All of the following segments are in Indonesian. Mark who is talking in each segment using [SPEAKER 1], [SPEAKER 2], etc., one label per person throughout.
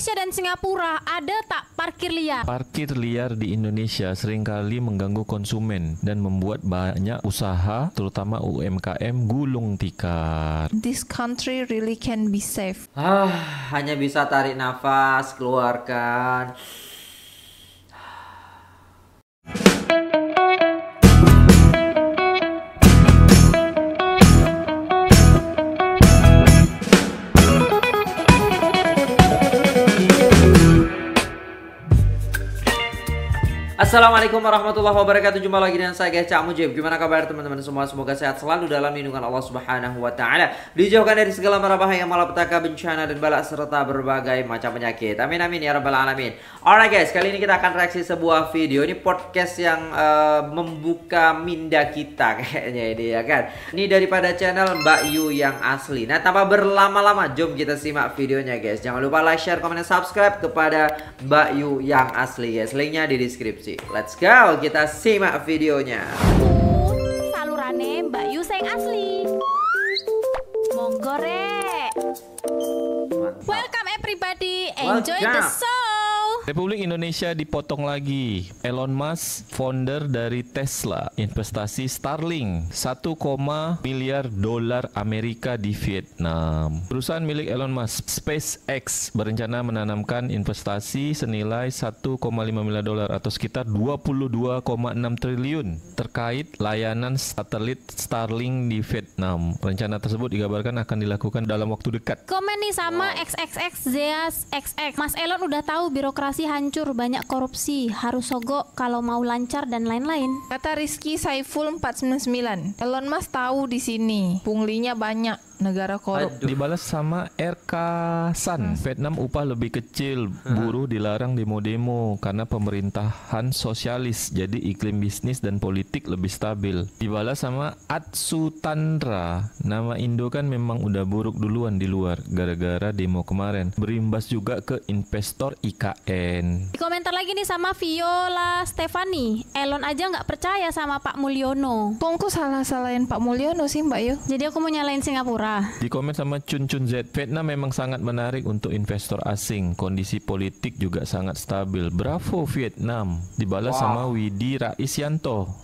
[SPEAKER 1] Indonesia dan Singapura ada tak parkir liar?
[SPEAKER 2] Parkir liar di Indonesia seringkali mengganggu konsumen dan membuat banyak usaha, terutama UMKM, gulung tikar.
[SPEAKER 3] This country really can be safe.
[SPEAKER 2] Ah,
[SPEAKER 4] hanya bisa tarik nafas, keluarkan. Assalamualaikum warahmatullahi wabarakatuh. Jumpa lagi dengan saya guys Cak Mujib. Gimana kabar teman-teman semua? Semoga sehat selalu dalam lindungan Allah Subhanahu wa taala. Dijauhkan dari segala mara bahaya, malapetaka, bencana dan balak serta berbagai macam penyakit. Amin amin ya rabbal alamin. Alright guys, kali ini kita akan reaksi sebuah video. Ini podcast yang uh, membuka minda kita kayaknya ini ya kan. Ini daripada channel Mbak Yu yang asli. Nah, tanpa berlama-lama, jom kita simak videonya guys. Jangan lupa like, share, komen, dan subscribe kepada Mbak Yu yang asli guys. Linknya di deskripsi let's go kita simak videonya.
[SPEAKER 1] Salurane Mbak Yu sing asli. Monggo rek. Welcome everybody, enjoy Welcome. the show.
[SPEAKER 2] Republik Indonesia dipotong lagi. Elon Musk, founder dari Tesla, investasi Starlink 1, miliar dolar Amerika di Vietnam. Perusahaan milik Elon Musk, SpaceX, berencana menanamkan investasi senilai 1,5 miliar dolar atau sekitar 22,6 triliun terkait layanan satelit Starlink di Vietnam. Rencana tersebut digambarkan akan dilakukan dalam waktu dekat.
[SPEAKER 1] Komen nih sama XXX Zeas XX. Mas Elon udah tahu birokrasi Demokrasi hancur, banyak korupsi, harus sogok kalau mau lancar dan lain-lain. Kata Rizky Saiful 499. Elon Mas tahu di
[SPEAKER 3] sini, punglinya banyak negara korup.
[SPEAKER 2] Dibalas sama RK San. Hmm. Vietnam upah lebih kecil, buruh hmm. dilarang demo-demo karena pemerintahan sosialis. Jadi iklim bisnis dan politik lebih stabil. Dibalas sama Atsu Tandra Nama Indo kan memang udah buruk duluan di luar gara-gara demo kemarin. Berimbas juga ke investor IKN. E di
[SPEAKER 1] Komentar lagi nih sama Viola Stefani. Elon aja nggak percaya sama Pak Mulyono. Kongku salah-salahin Pak Mulyono sih Mbak yu. Jadi aku mau nyalain Singapura.
[SPEAKER 2] Di komen sama Chun Chun Z. Vietnam memang sangat menarik untuk investor asing. Kondisi politik juga sangat stabil. Bravo Vietnam. Dibalas wow. sama Widi Rais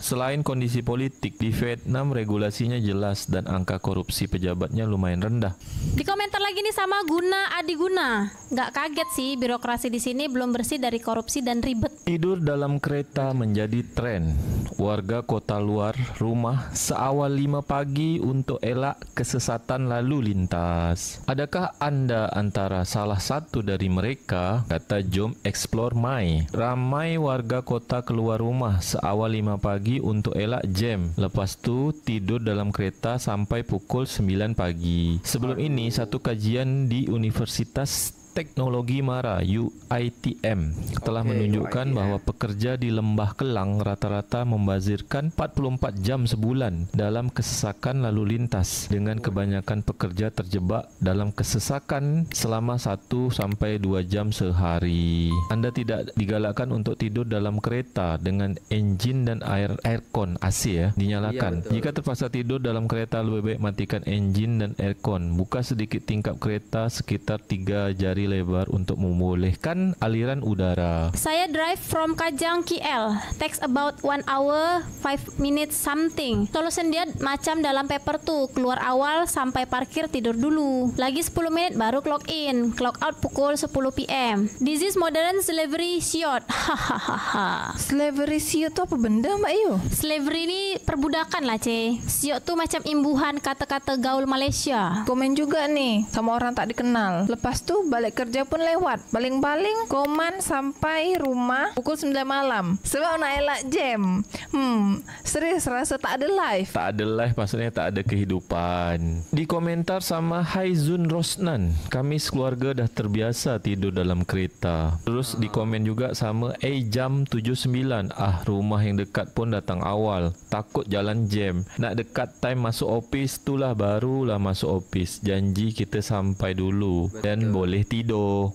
[SPEAKER 2] Selain kondisi politik, di Vietnam regulasinya jelas dan angka korupsi pejabatnya lumayan rendah.
[SPEAKER 1] Di komentar lagi nih sama Guna adi guna Nggak kaget sih birokrasi di sini belum belum bersih dari korupsi dan ribet.
[SPEAKER 2] Tidur dalam kereta menjadi tren. Warga kota luar rumah seawal 5 pagi untuk elak kesesatan lalu lintas. Adakah anda antara salah satu dari mereka? Kata Jom Explore Mai. Ramai warga kota keluar rumah seawal 5 pagi untuk elak jam. Lepas tu tidur dalam kereta sampai pukul 9 pagi. Sebelum ini satu kajian di Universitas Teknologi Mara UITM telah okay, menunjukkan UITM. bahwa pekerja di Lembah Kelang rata-rata membazirkan 44 jam sebulan dalam kesesakan lalu lintas dengan kebanyakan pekerja terjebak dalam kesesakan selama 1 sampai 2 jam sehari. Anda tidak digalakkan untuk tidur dalam kereta dengan engine dan air aircon AC ya dinyalakan. Ya, Jika terpaksa tidur dalam kereta lebih baik matikan engine dan aircon. Buka sedikit tingkap kereta sekitar 3 jari lebar untuk membolehkan aliran udara.
[SPEAKER 1] Saya drive from Kajang KL, takes about one hour five minutes something. Solution dia macam dalam paper tuh, keluar awal sampai parkir tidur dulu. Lagi 10 menit baru clock in, clock out pukul 10 PM. This is modern slavery shiot. Hahaha. slavery shiot tuh apa benda Mbak Iyo? Slavery ini perbudakan lah cey. Shiot tuh macam imbuhan
[SPEAKER 3] kata-kata gaul Malaysia. Komen juga nih sama orang tak dikenal. Lepas tuh balik kerja pun lewat. Paling-paling koman sampai rumah pukul 9 malam. Sebab nak elak jam. Hmm, serius rasa tak ada live.
[SPEAKER 2] Tak ada live, maksudnya tak ada kehidupan. Di komentar sama Haizun Rosnan, kami sekeluarga dah terbiasa tidur dalam kereta. Terus di komen juga sama A eh, jam 79. Ah, rumah yang dekat pun datang awal. Takut jalan jam. Nak dekat time masuk office itulah barulah masuk office. Janji kita sampai dulu dan boleh tidur 伊豆。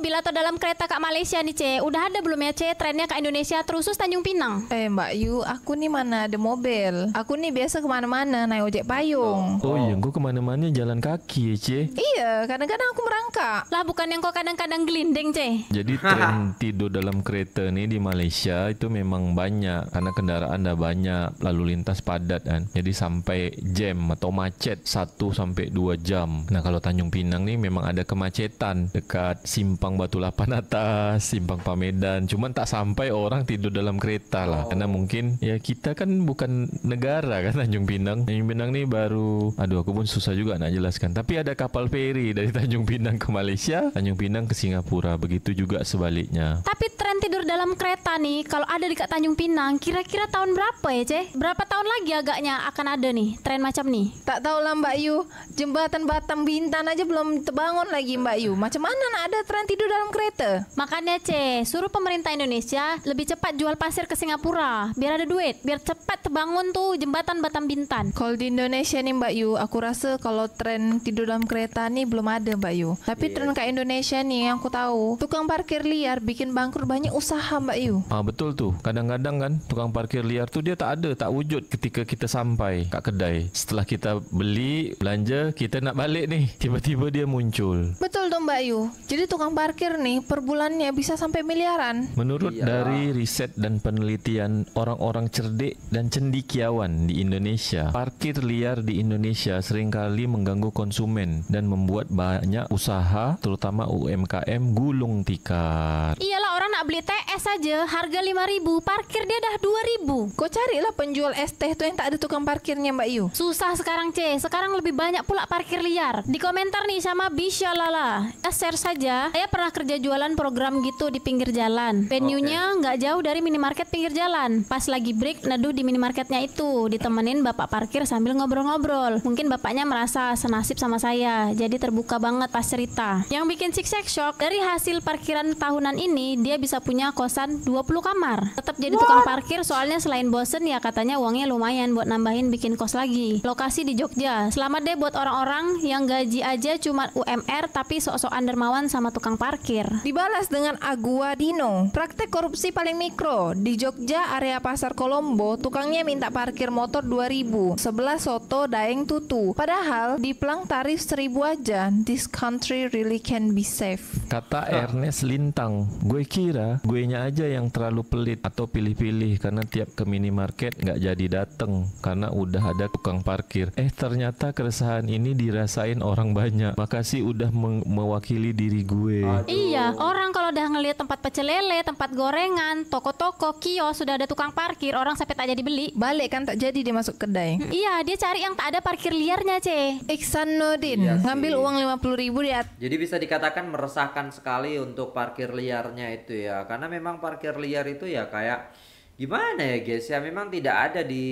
[SPEAKER 1] mobil atau dalam kereta Kak Malaysia nih, C? Udah ada belum ya, C? Trennya ke Indonesia terusus Tanjung Pinang. Eh, Mbak Yu, aku nih mana ada mobil. Aku nih biasa kemana-mana naik ojek payung.
[SPEAKER 2] Oh, oh. iya, gue kemana-mana jalan kaki ya, C?
[SPEAKER 1] Iya, kadang-kadang aku merangkak. Lah, bukan yang kau kadang-kadang gelinding, C?
[SPEAKER 2] Jadi tren tidur dalam kereta nih di Malaysia itu memang banyak. Karena kendaraan dah banyak, lalu lintas padat kan. Jadi sampai jam atau macet 1 sampai 2 jam. Nah, kalau Tanjung Pinang nih memang ada kemacetan dekat simpang simpang Batu Lapan atas, simpang Pamedan. Cuman tak sampai orang tidur dalam kereta lah. Oh. Karena mungkin ya kita kan bukan negara kan Tanjung Pinang. Tanjung Pinang nih baru aduh aku pun susah juga nak jelaskan. Tapi ada kapal feri dari Tanjung Pinang ke Malaysia, Tanjung Pinang ke Singapura. Begitu juga sebaliknya.
[SPEAKER 1] Tapi tra- dalam kereta nih, kalau ada di kak Tanjung Pinang, kira-kira tahun berapa ya, Ceh? Berapa tahun lagi agaknya akan ada nih tren macam nih? Tak tahu lah Mbak Yu, jembatan Batam Bintan aja belum terbangun lagi Mbak Yu. Macam mana nak ada tren tidur dalam kereta? Makanya Ceh, suruh pemerintah Indonesia lebih cepat jual pasir ke Singapura, biar ada duit, biar cepat terbangun tuh jembatan Batam Bintan. Kalau di
[SPEAKER 3] Indonesia nih Mbak Yu, aku rasa kalau tren tidur dalam kereta nih belum ada Mbak Yu. Tapi yeah. tren ke Indonesia nih yang aku tahu, tukang parkir liar bikin bangkrut banyak usaha paham Pak Yu.
[SPEAKER 2] Ah betul tu. Kadang-kadang kan tukang parkir liar tu dia tak ada, tak wujud ketika kita sampai kat kedai. Setelah kita beli, belanja, kita nak balik ni. Tiba-tiba dia muncul.
[SPEAKER 3] Betul dong Mbak Yu. Jadi tukang parkir ni per bulannya bisa sampai miliaran. Menurut iya. dari
[SPEAKER 2] riset dan penelitian orang-orang cerdik dan cendikiawan di Indonesia, parkir liar di Indonesia seringkali mengganggu konsumen dan membuat banyak usaha terutama UMKM gulung tikar.
[SPEAKER 1] Iya nak beli teh es aja harga 5000 parkir dia dah 2000 kok carilah penjual es teh tuh yang tak ada tukang parkirnya Mbak Yu susah sekarang C sekarang lebih banyak pula parkir liar di komentar nih sama Bisha Lala eh, share saja saya pernah kerja jualan program gitu di pinggir jalan venue-nya nggak okay. jauh dari minimarket pinggir jalan pas lagi break neduh di minimarketnya itu ditemenin bapak parkir sambil ngobrol-ngobrol mungkin bapaknya merasa senasib sama saya jadi terbuka banget pas cerita yang bikin sik shock dari hasil parkiran tahunan ini dia bisa bisa punya kosan 20 kamar. Tetap jadi What? tukang parkir soalnya selain bosen ya katanya uangnya lumayan buat nambahin bikin kos lagi. Lokasi di Jogja. Selamat deh buat orang-orang yang gaji aja cuma UMR tapi sok sok dermawan sama tukang parkir. Dibalas dengan Agua Dino. Praktek korupsi paling mikro. Di
[SPEAKER 3] Jogja area Pasar Kolombo, tukangnya minta parkir motor 2000. Sebelah soto Daeng Tutu. Padahal di pelang tarif 1000 aja. This country really can be safe.
[SPEAKER 2] Kata Ernest Lintang, gue kira ada gue nya aja yang terlalu pelit atau pilih-pilih karena tiap ke minimarket nggak jadi dateng karena udah ada tukang parkir eh ternyata keresahan ini dirasain orang banyak makasih udah mewakili diri gue Aduh. iya
[SPEAKER 1] orang kalau udah ngelihat tempat pecel lele tempat gorengan toko-toko kios sudah ada tukang parkir orang sampai tak jadi beli balik kan tak jadi dia masuk kedai mm, iya dia cari yang tak ada parkir liarnya C Iksan Nodin iya ngambil uang puluh ribu liat.
[SPEAKER 4] jadi bisa dikatakan meresahkan sekali untuk parkir liarnya itu ya ya karena memang parkir liar itu ya kayak gimana ya guys ya memang tidak ada di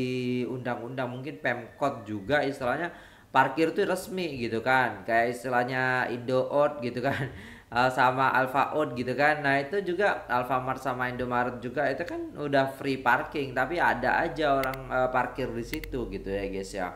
[SPEAKER 4] undang-undang mungkin pemkot juga istilahnya parkir itu resmi gitu kan kayak istilahnya Indo Out gitu kan eh, sama Alfa Out gitu kan nah itu juga Alfamart sama Indomaret juga itu kan udah free parking tapi ada aja orang eh, parkir di situ gitu ya guys ya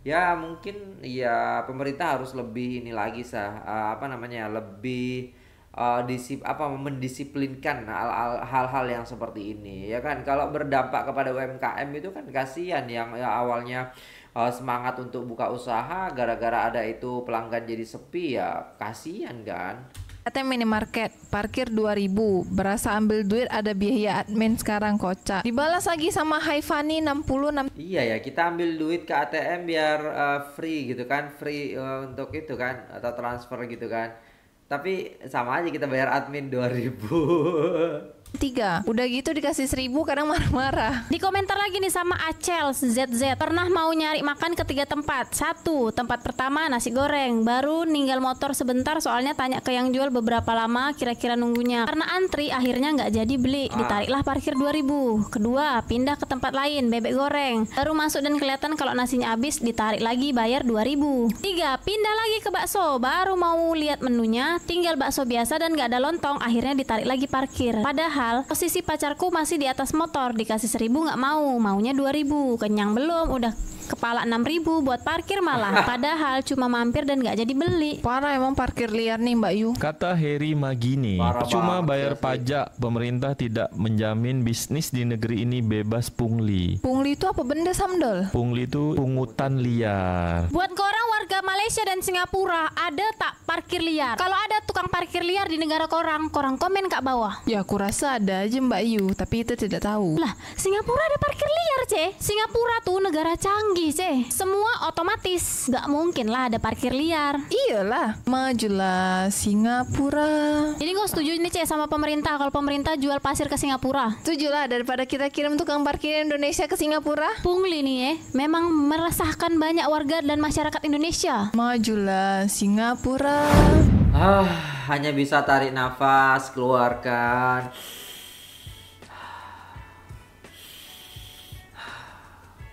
[SPEAKER 4] ya mungkin ya pemerintah harus lebih ini lagi sah eh, apa namanya lebih uh, disip apa mendisiplinkan hal-hal yang seperti ini ya kan kalau berdampak kepada UMKM itu kan kasihan yang ya, awalnya uh, semangat untuk buka usaha gara-gara ada itu pelanggan jadi sepi ya kasihan kan
[SPEAKER 3] Katanya minimarket, parkir 2000, berasa ambil duit ada biaya admin sekarang kocak. Dibalas lagi sama Haifani 60
[SPEAKER 4] Iya ya, kita ambil duit ke ATM biar uh, free gitu kan, free uh, untuk itu kan atau transfer gitu kan tapi sama aja kita bayar admin 2000
[SPEAKER 1] tiga udah gitu dikasih seribu kadang marah-marah di komentar lagi nih sama Acel ZZ pernah mau nyari makan ke tiga tempat satu tempat pertama nasi goreng baru ninggal motor sebentar soalnya tanya ke yang jual beberapa lama kira-kira nunggunya karena antri akhirnya nggak jadi beli ah. ditariklah parkir 2000 kedua pindah ke tempat lain bebek goreng baru masuk dan kelihatan kalau nasinya habis ditarik lagi bayar 2000 tiga pindah lagi ke bakso baru mau lihat menunya tinggal bakso biasa dan nggak ada lontong, akhirnya ditarik lagi parkir. Padahal posisi pacarku masih di atas motor, dikasih seribu nggak mau, maunya dua ribu. Kenyang belum? Udah kepala 6000 buat parkir malah padahal cuma mampir dan nggak jadi beli parah emang parkir liar nih Mbak Yu
[SPEAKER 2] kata Heri Magini parah cuma bayar ya, pajak pemerintah tidak menjamin bisnis di negeri ini bebas pungli
[SPEAKER 1] pungli itu apa benda Samdol
[SPEAKER 2] pungli itu pungutan liar
[SPEAKER 1] buat korang warga Malaysia dan Singapura ada tak parkir liar kalau ada tukang parkir liar di negara korang korang komen kak bawah ya aku rasa ada aja Mbak
[SPEAKER 3] Yu tapi itu tidak tahu
[SPEAKER 1] lah Singapura ada parkir liar ceh Singapura tuh negara canggih canggih semua otomatis nggak mungkin lah ada parkir liar iyalah majulah Singapura jadi gue setuju nih Cek sama pemerintah kalau pemerintah jual pasir ke Singapura setuju lah daripada kita kirim tukang parkir Indonesia ke Singapura pungli nih ya memang meresahkan banyak warga dan masyarakat Indonesia majulah Singapura
[SPEAKER 4] ah hanya bisa tarik nafas keluarkan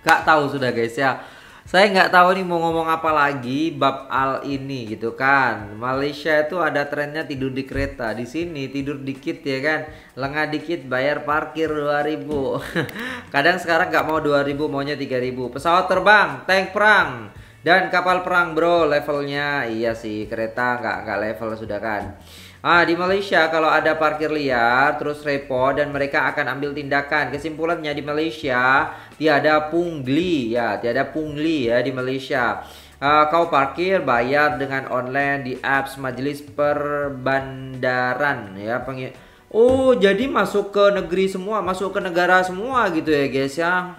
[SPEAKER 4] nggak tahu sudah guys ya saya nggak tahu nih mau ngomong apa lagi bab al ini gitu kan Malaysia itu ada trennya tidur di kereta di sini tidur dikit ya kan lengah dikit bayar parkir 2000 kadang sekarang nggak mau 2000 maunya 3000 pesawat terbang tank perang dan kapal perang bro levelnya iya sih kereta nggak nggak level sudah kan Ah, di Malaysia kalau ada parkir liar terus repot dan mereka akan ambil tindakan. Kesimpulannya di Malaysia tiada pungli ya, tiada pungli ya di Malaysia. Uh, kau parkir bayar dengan online di apps Majelis Perbandaran ya peng Oh, jadi masuk ke negeri semua, masuk ke negara semua gitu ya, guys ya.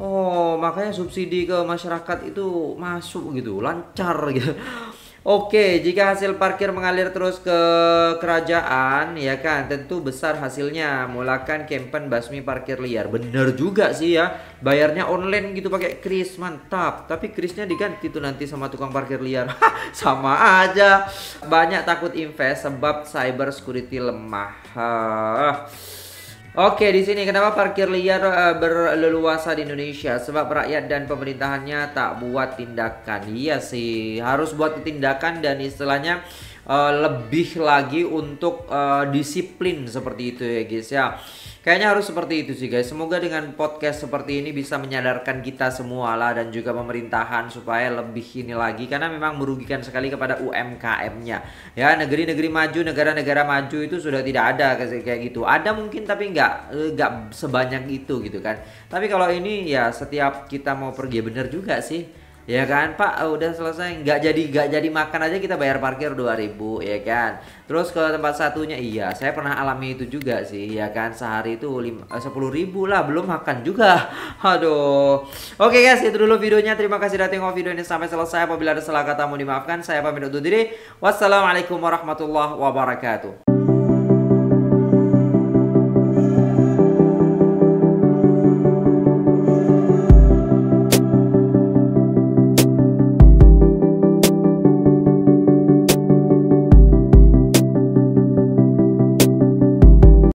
[SPEAKER 4] Oh, makanya subsidi ke masyarakat itu masuk gitu, lancar gitu. Oke, jika hasil parkir mengalir terus ke kerajaan, ya kan, tentu besar hasilnya. Mulakan kempen basmi parkir liar. Bener juga sih ya, bayarnya online gitu pakai kris, mantap. Tapi krisnya diganti tuh nanti sama tukang parkir liar. sama aja. Banyak takut invest sebab cyber security lemah. Oke, di sini kenapa parkir liar eh, berleluasa di Indonesia? Sebab rakyat dan pemerintahannya tak buat tindakan. Iya sih, harus buat tindakan dan istilahnya Eh, lebih lagi untuk uh, disiplin seperti itu ya guys ya. Kayaknya harus seperti itu sih guys. Semoga dengan podcast seperti ini bisa menyadarkan kita semua lah dan juga pemerintahan supaya lebih ini lagi karena memang merugikan sekali kepada UMKM-nya. Ya, negeri-negeri maju, negara-negara maju itu sudah tidak ada kayak gitu. Ada mungkin tapi nggak eh, nggak sebanyak itu gitu kan. Tapi kalau ini ya setiap kita mau pergi bener juga sih ya kan pak oh, udah selesai nggak jadi nggak jadi makan aja kita bayar parkir 2000 ya kan terus ke tempat satunya iya saya pernah alami itu juga sih ya kan sehari itu eh, sepuluh ribu lah belum makan juga aduh oke guys itu dulu videonya terima kasih sudah tengok video ini sampai selesai apabila ada salah kata mau dimaafkan saya pamit undur diri wassalamualaikum warahmatullahi wabarakatuh